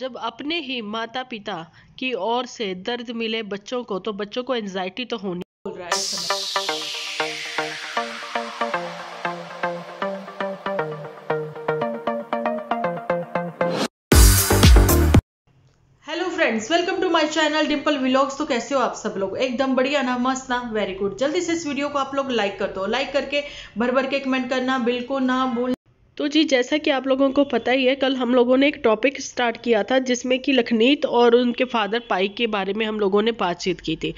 जब अपने ही माता पिता की ओर से दर्द मिले बच्चों को तो बच्चों को एंजाइटी तो होनी रहा है hello friends welcome to my channel Dimple vlogs तो कैसे हो आप सब लोग एकदम बढ़िया ना मस्त ना वेरी गुड जल्दी से इस वीडियो को आप लोग लाइक कर दो लाइक करके भर भर के कमेंट करना बिल्कुल ना भूल तो जी जैसा कि आप लोगों को पता ही है कल हम लोगों ने एक टॉपिक स्टार्ट किया था जिसमें कि लखनीत और उनके फादर पाई के बारे में हम लोगों ने बातचीत की थी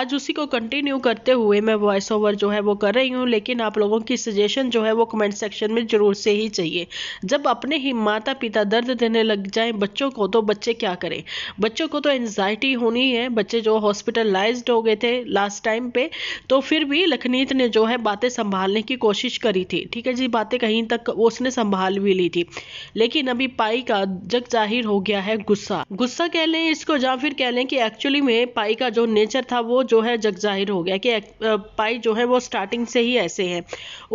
आज उसी को कंटिन्यू करते हुए मैं वॉइस ओवर जो है वो कर रही हूँ लेकिन आप लोगों की सजेशन जो है वो कमेंट सेक्शन में ज़रूर से ही चाहिए जब अपने ही माता पिता दर्द देने लग जाएँ बच्चों को तो बच्चे क्या करें बच्चों को तो एनजाइटी होनी है बच्चे जो हॉस्पिटलाइज हो गए थे लास्ट टाइम पे तो फिर भी लखनीत ने जो है बातें संभालने की कोशिश करी थी ठीक है जी बातें कहीं तक वो उसने संभाल भी ली थी लेकिन अभी पाई का जग जाहिर हो गया है गुस्सा गुस्सा कह लें इसको या फिर कह लें कि एक्चुअली में पाई का जो नेचर था वो जो है जग जाहिर हो गया कि पाई जो है वो स्टार्टिंग से ही ऐसे हैं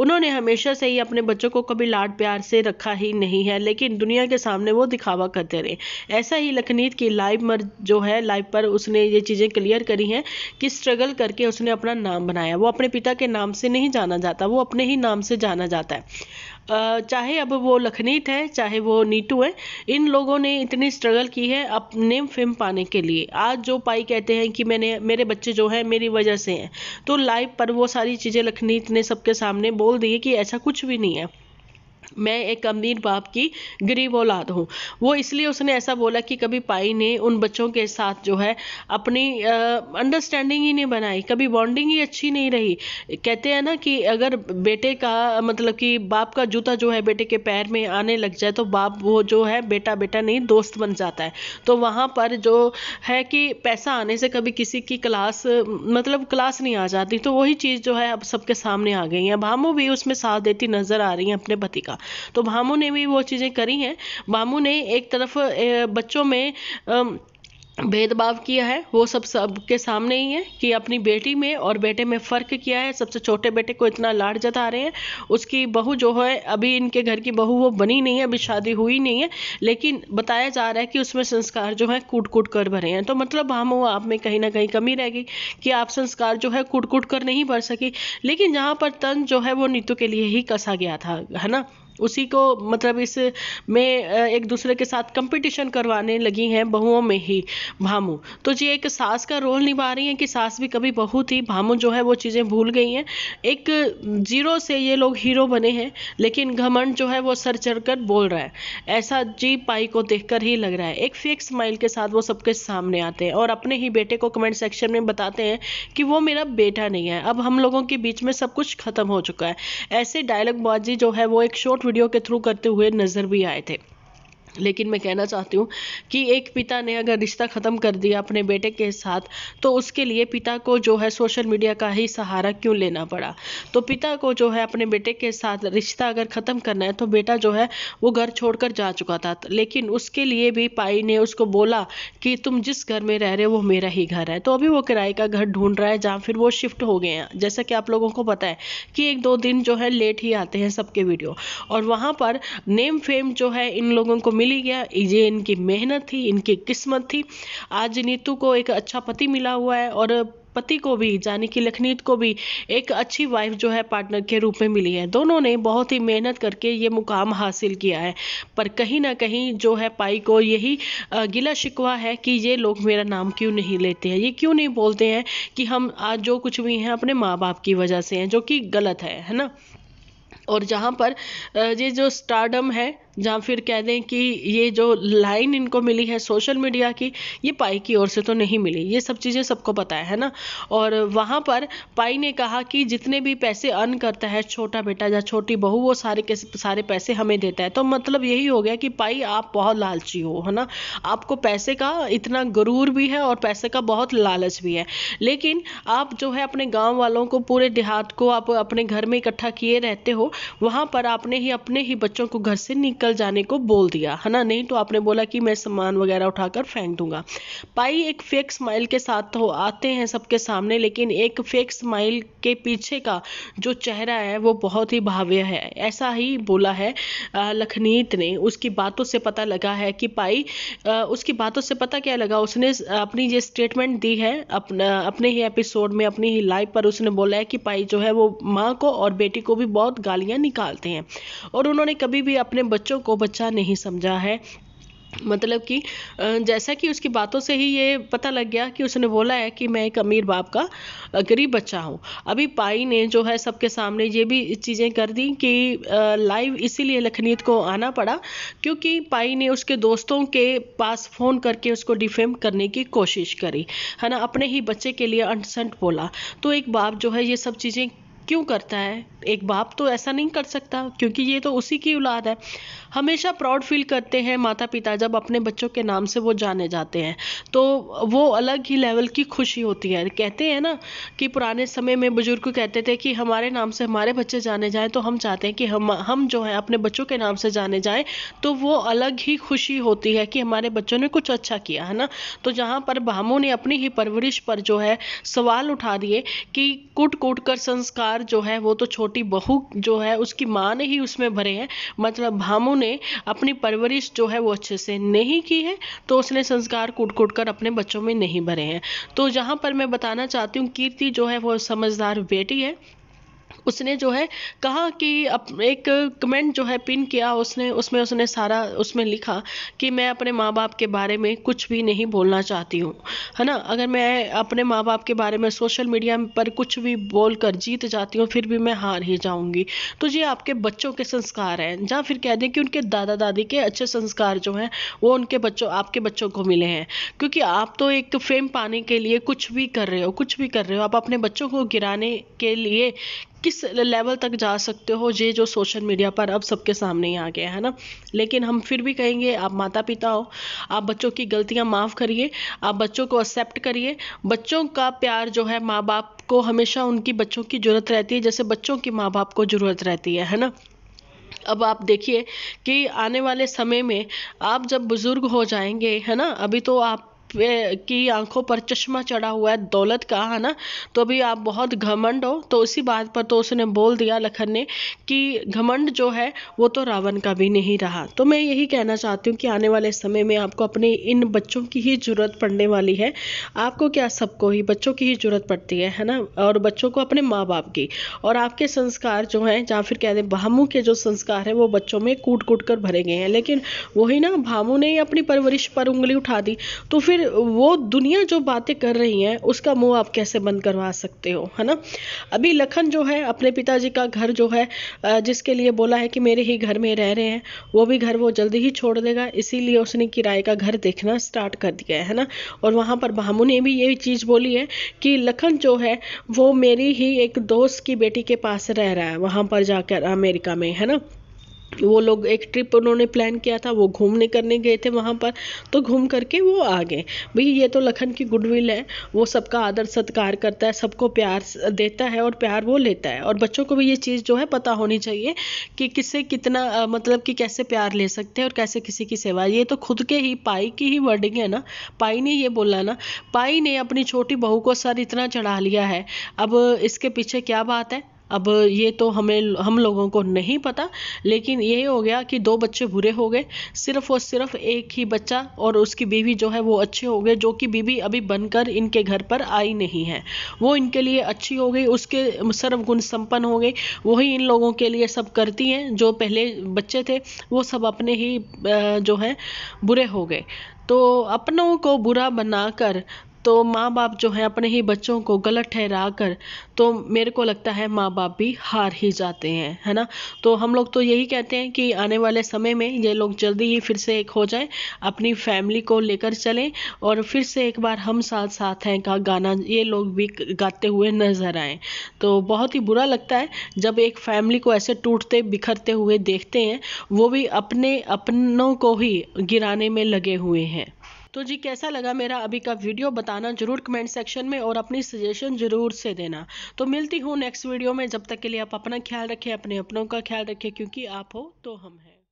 उन्होंने हमेशा से ही अपने बच्चों को कभी लाड प्यार से रखा ही नहीं है लेकिन दुनिया के सामने वो दिखावा करते रहे ऐसा ही लखनीत की लाइव मर जो है लाइव पर उसने ये चीज़ें क्लियर करी हैं कि स्ट्रगल करके उसने अपना नाम बनाया वो अपने पिता के नाम से नहीं जाना जाता वो अपने ही नाम से जाना जाता है चाहे अब वो लखनीत है चाहे वो नीटू है इन लोगों ने इतनी स्ट्रगल की है अपने फेम पाने के लिए आज जो पाई कहते हैं कि मैंने मेरे बच्चे जो हैं मेरी वजह से हैं तो लाइव पर वो सारी चीज़ें लखनीत ने सबके सामने बोल दी कि ऐसा कुछ भी नहीं है मैं एक अमीर बाप की गरीब औलाद हूँ वो इसलिए उसने ऐसा बोला कि कभी पाई ने उन बच्चों के साथ जो है अपनी अंडरस्टैंडिंग ही नहीं बनाई कभी बॉन्डिंग ही अच्छी नहीं रही कहते हैं ना कि अगर बेटे का मतलब कि बाप का जूता जो है बेटे के पैर में आने लग जाए तो बाप वो जो है बेटा बेटा नहीं दोस्त बन जाता है तो वहाँ पर जो है कि पैसा आने से कभी किसी की क्लास मतलब क्लास नहीं आ जाती तो वही चीज़ जो है अब सबके सामने आ गई है हम भी उसमें साथ देती नज़र आ रही है अपने पति का होगा तो भामू ने भी वो चीज़ें करी हैं भामू ने एक तरफ बच्चों में भेदभाव किया है वो सब सबके सामने ही है कि अपनी बेटी में और बेटे में फ़र्क किया है सबसे छोटे बेटे को इतना लाड जता रहे हैं उसकी बहू जो है अभी इनके घर की बहू वो बनी नहीं है अभी शादी हुई नहीं है लेकिन बताया जा रहा है कि उसमें संस्कार जो है कूट कूट कर भरे हैं तो मतलब हम वो आप में कहीं ना कहीं कमी रह गई कि आप संस्कार जो है कूट कूट कर नहीं भर सकी लेकिन जहाँ पर तन जो है वो नीतू के लिए ही कसा गया था है ना उसी को मतलब इस में एक दूसरे के साथ कंपटीशन करवाने लगी हैं बहुओं में ही भामू तो जी एक सास का रोल निभा रही हैं कि सास भी कभी बहू थी भामू जो है वो चीज़ें भूल गई हैं एक जीरो से ये लोग हीरो बने हैं लेकिन घमंड जो है वो सर चढ़ कर बोल रहा है ऐसा जी पाई को देख ही लग रहा है एक फेक स्माइल के साथ वो सबके सामने आते हैं और अपने ही बेटे को कमेंट सेक्शन में बताते हैं कि वो मेरा बेटा नहीं है अब हम लोगों के बीच में सब कुछ खत्म हो चुका है ऐसे डायलॉग बाजी जो है वो एक शॉर्ट वीडियो के थ्रू करते हुए नजर भी आए थे लेकिन मैं कहना चाहती हूँ कि एक पिता ने अगर रिश्ता ख़त्म कर दिया अपने बेटे के साथ तो उसके लिए पिता को जो है सोशल मीडिया का ही सहारा क्यों लेना पड़ा तो पिता को जो है अपने बेटे के साथ रिश्ता अगर ख़त्म करना है तो बेटा जो है वो घर छोड़कर जा चुका था लेकिन उसके लिए भी पाई ने उसको बोला कि तुम जिस घर में रह रहे हो वो मेरा ही घर है तो अभी वो किराए का घर ढूंढ रहा है जहाँ फिर वो शिफ्ट हो गए हैं जैसा कि आप लोगों को पता है कि एक दो दिन जो है लेट ही आते हैं सबके वीडियो और वहाँ पर नेम फेम जो है इन लोगों को मिल मिल ही गया ये इनकी मेहनत थी इनकी किस्मत थी आज नीतू को एक अच्छा पति मिला हुआ है और पति को भी जानी कि लखनीत को भी एक अच्छी वाइफ जो है पार्टनर के रूप में मिली है दोनों ने बहुत ही मेहनत करके ये मुकाम हासिल किया है पर कहीं ना कहीं जो है पाई को यही गिला शिकवा है कि ये लोग मेरा नाम क्यों नहीं लेते हैं ये क्यों नहीं बोलते हैं कि हम आज जो कुछ भी हैं अपने माँ बाप की वजह से हैं जो कि गलत है है ना और जहाँ पर ये जो स्टारडम है या फिर कह दें कि ये जो लाइन इनको मिली है सोशल मीडिया की ये पाई की ओर से तो नहीं मिली ये सब चीज़ें सबको पता है ना और वहाँ पर पाई ने कहा कि जितने भी पैसे अर्न करता है छोटा बेटा या छोटी बहू वो सारे के सारे पैसे हमें देता है तो मतलब यही हो गया कि पाई आप बहुत लालची हो है ना आपको पैसे का इतना गरूर भी है और पैसे का बहुत लालच भी है लेकिन आप जो है अपने गाँव वालों को पूरे देहात को आप अपने घर में इकट्ठा किए रहते हो वहाँ पर आपने ही अपने ही बच्चों को घर से निकल निकल जाने को बोल दिया है ना नहीं तो आपने बोला कि मैं सामान वगैरह उठाकर फेंक दूंगा पाई एक फेक स्माइल के साथ तो आते हैं सबके सामने लेकिन एक फेक स्माइल के पीछे का जो चेहरा है वो बहुत ही भाव्य है ऐसा ही बोला है लखनीत ने उसकी बातों से पता लगा है कि पाई उसकी बातों से पता क्या लगा उसने अपनी ये स्टेटमेंट दी है अपना अपने ही एपिसोड में अपनी ही लाइफ पर उसने बोला है कि पाई जो है वो माँ को और बेटी को भी बहुत गालियाँ निकालते हैं और उन्होंने कभी भी अपने बच्चों बच्चों को बच्चा नहीं समझा है मतलब कि जैसा कि उसकी बातों से ही ये पता लग गया कि उसने बोला है कि मैं एक अमीर बाप का गरीब बच्चा हूँ अभी पाई ने जो है सबके सामने ये भी चीज़ें कर दी कि लाइव इसीलिए लखनीत को आना पड़ा क्योंकि पाई ने उसके दोस्तों के पास फ़ोन करके उसको डिफेम करने की कोशिश करी है ना अपने ही बच्चे के लिए अनसंट बोला तो एक बाप जो है ये सब चीज़ें क्यों करता है एक बाप तो ऐसा नहीं कर सकता क्योंकि ये तो उसी की औलाद है हमेशा प्राउड फील करते हैं माता पिता जब अपने बच्चों के नाम से वो जाने जाते हैं तो वो अलग ही लेवल की खुशी होती है कहते हैं ना कि पुराने समय में बुजुर्ग कहते थे कि हमारे नाम से हमारे बच्चे जाने जाएँ तो हम चाहते हैं कि हम हम जो है अपने बच्चों के नाम से जाने जाएँ तो वो अलग ही खुशी होती है कि हमारे बच्चों ने कुछ अच्छा किया है ना तो जहाँ पर भामों ने अपनी ही परवरिश पर जो है सवाल उठा दिए कि कूट कूट कर संस्कार परिवार जो है वो तो छोटी बहू जो है उसकी माँ ने ही उसमें भरे हैं मतलब भामू ने अपनी परवरिश जो है वो अच्छे से नहीं की है तो उसने संस्कार कूट कूट कर अपने बच्चों में नहीं भरे हैं तो जहाँ पर मैं बताना चाहती हूँ कीर्ति जो है वो समझदार बेटी है उसने जो है कहा कि एक कमेंट जो है पिन किया उसने उसमें उसने सारा उसमें लिखा कि मैं अपने माँ बाप के बारे में कुछ भी नहीं बोलना चाहती हूँ है ना अगर मैं अपने माँ बाप के बारे में सोशल मीडिया पर कुछ भी बोल कर जीत जाती हूँ फिर भी मैं हार ही जाऊँगी तो ये आपके बच्चों के संस्कार हैं जहाँ फिर कह दें कि उनके दादा दादी के अच्छे संस्कार जो हैं वो उनके बच्चों आपके बच्चों को मिले हैं क्योंकि आप तो एक फेम पाने के लिए कुछ भी कर रहे हो कुछ भी कर रहे हो आप अपने बच्चों को गिराने के लिए किस लेवल तक जा सकते हो ये जो सोशल मीडिया पर अब सबके सामने ही आ गया है ना लेकिन हम फिर भी कहेंगे आप माता पिता हो आप बच्चों की गलतियाँ माफ़ करिए आप बच्चों को एक्सेप्ट करिए बच्चों का प्यार जो है माँ बाप को हमेशा उनकी बच्चों की ज़रूरत रहती है जैसे बच्चों की माँ बाप को ज़रूरत रहती है है ना अब आप देखिए कि आने वाले समय में आप जब बुज़ुर्ग हो जाएंगे है ना अभी तो आप की आंखों पर चश्मा चढ़ा हुआ है दौलत का है ना तो अभी आप बहुत घमंड हो तो उसी बात पर तो उसने बोल दिया लखन ने कि घमंड जो है वो तो रावण का भी नहीं रहा तो मैं यही कहना चाहती हूँ कि आने वाले समय में आपको अपने इन बच्चों की ही ज़रूरत पड़ने वाली है आपको क्या सबको ही बच्चों की ही ज़रूरत पड़ती है है ना और बच्चों को अपने माँ बाप की और आपके संस्कार जो हैं या फिर कह दें भामू के जो संस्कार हैं वो बच्चों में कूट कूट कर भरे गए हैं लेकिन वही ना भामू ने अपनी परवरिश पर उंगली उठा दी तो फिर वो दुनिया जो बातें कर रही हैं उसका मुंह आप कैसे बंद करवा सकते हो है ना अभी लखन जो है अपने पिताजी का घर जो है जिसके लिए बोला है कि मेरे ही घर में रह रहे हैं वो भी घर वो जल्दी ही छोड़ देगा इसीलिए उसने किराए का घर देखना स्टार्ट कर दिया है ना और वहाँ पर भामू ने भी ये चीज़ बोली है कि लखन जो है वो मेरी ही एक दोस्त की बेटी के पास रह रहा है वहाँ पर जाकर अमेरिका में है ना वो लोग एक ट्रिप उन्होंने प्लान किया था वो घूमने करने गए थे वहाँ पर तो घूम करके वो आ गए भई ये तो लखन की गुडविल है वो सबका आदर सत्कार करता है सबको प्यार देता है और प्यार वो लेता है और बच्चों को भी ये चीज़ जो है पता होनी चाहिए कि किससे कितना मतलब कि कैसे प्यार ले सकते हैं और कैसे किसी की सेवा ये तो खुद के ही पाई की ही वर्डिंग है ना पाई ने ये बोला ना पाई ने अपनी छोटी बहू को सर इतना चढ़ा लिया है अब इसके पीछे क्या बात है अब ये तो हमें हम लोगों को नहीं पता लेकिन यही हो गया कि दो बच्चे बुरे हो गए सिर्फ और सिर्फ एक ही बच्चा और उसकी बीवी जो है वो अच्छे हो गए जो कि बीवी अभी बनकर इनके घर पर आई नहीं है वो इनके लिए अच्छी हो गई उसके सर्वगुण संपन्न हो गई वही इन लोगों के लिए सब करती हैं जो पहले बच्चे थे वो सब अपने ही जो है बुरे हो गए तो अपनों को बुरा बनाकर तो माँ बाप जो है अपने ही बच्चों को गलत ठहरा कर तो मेरे को लगता है माँ बाप भी हार ही जाते हैं है ना तो हम लोग तो यही कहते हैं कि आने वाले समय में ये लोग जल्दी ही फिर से एक हो जाए अपनी फैमिली को लेकर चलें और फिर से एक बार हम साथ साथ हैं का गाना ये लोग भी गाते हुए नजर आए तो बहुत ही बुरा लगता है जब एक फैमिली को ऐसे टूटते बिखरते हुए देखते हैं वो भी अपने अपनों को ही गिराने में लगे हुए हैं तो जी कैसा लगा मेरा अभी का वीडियो बताना जरूर कमेंट सेक्शन में और अपनी सजेशन जरूर से देना तो मिलती हूँ नेक्स्ट वीडियो में जब तक के लिए आप अपना ख्याल रखें अपने अपनों का ख्याल रखें क्योंकि आप हो तो हम हैं